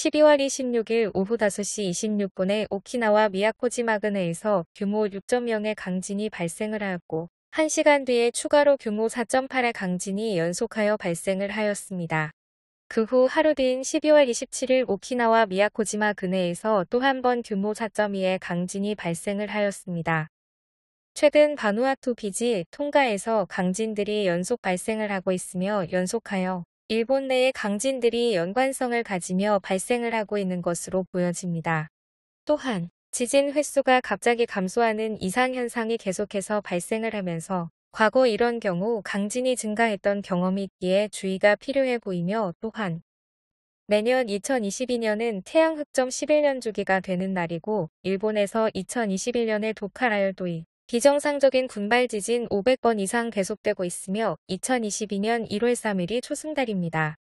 12월 26일 오후 5시 26분에 오키나와 미야코지마근해에서 규모 6.0의 강진이 발생을 하였고 1시간 뒤에 추가로 규모 4.8의 강진이 연속하여 발생을 하였습니다. 그 후 하루 뒤인 12월 27일 오키나와 미야코지마 근해에서 또 한 번 규모 4.2의 강진이 발생을 하였습니다. 최근 바누아투 비지 통가에서 강진들이 연속 발생을 하고 있으며 연속하여 일본 내의 강진들이 연관성을 가지며 발생을 하고 있는 것으로 보여집니다. 또한 지진 횟수가 갑자기 감소하는 이상현상이 계속해서 발생을 하면서 과거 이런 경우 강진이 증가했던 경험이 있기에 주의가 필요해 보이며 또한 내년 2022년은 태양 흑점 11년 주기가 되는 날이고 일본에서 2 0 2 1년에 도카라열도이 비정상적인 군발 지진 500번 이상 계속되고 있으며 2022년 1월 3일이 초승달입니다.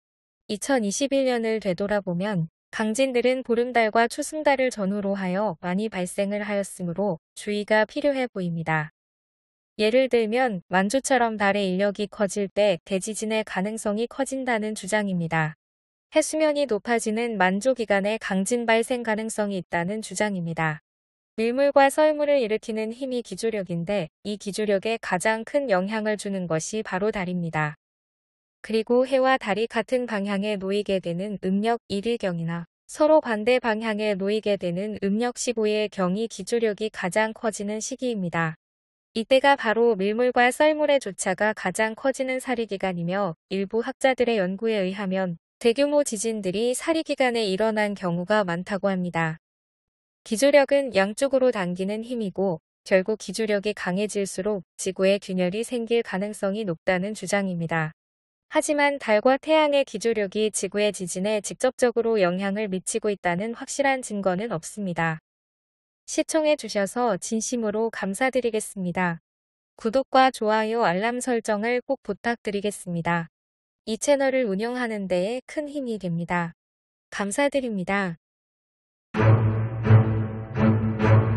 2021년을 되돌아보면 강진들은 보름달과 초승달을 전후로 하여 많이 발생을 하였으므로 주의가 필요해 보입니다. 예를 들면 만주처럼 달의 인력이 커질 때 대지진의 가능성이 커진다는 주장입니다. 해수면이 높아지는 만조 기간에 강진 발생 가능성이 있다는 주장입니다. 밀물과 설물을 일으키는 힘이 기조력인데 이 기조력에 가장 큰 영향을 주는 것이 바로 달입니다. 그리고 해와 달이 같은 방향에 놓이게 되는 음력 1일경이나 서로 반대 방향에 놓이게 되는 음력 15일 경이 기조력이 가장 커지는 시기입니다. 이때가 바로 밀물과 썰물의 조차가 가장 커지는 사리기간이며 일부 학자들의 연구에 의하면 대규모 지진들이 사리기간에 일어난 경우가 많다고 합니다. 기조력은 양쪽으로 당기는 힘이고 결국 기조력이 강해질수록 지구의 균열이 생길 가능성이 높다는 주장입니다. 하지만 달과 태양의 기조력이 지구의 지진에 직접적으로 영향을 미치고 있다는 확실한 증거는 없습니다. 시청해 주셔서 진심으로 감사드리겠습니다. 구독과 좋아요 알람 설정을 꼭 부탁드리겠습니다. 이 채널을 운영하는 데에 큰 힘이 됩니다. 감사드립니다. Thank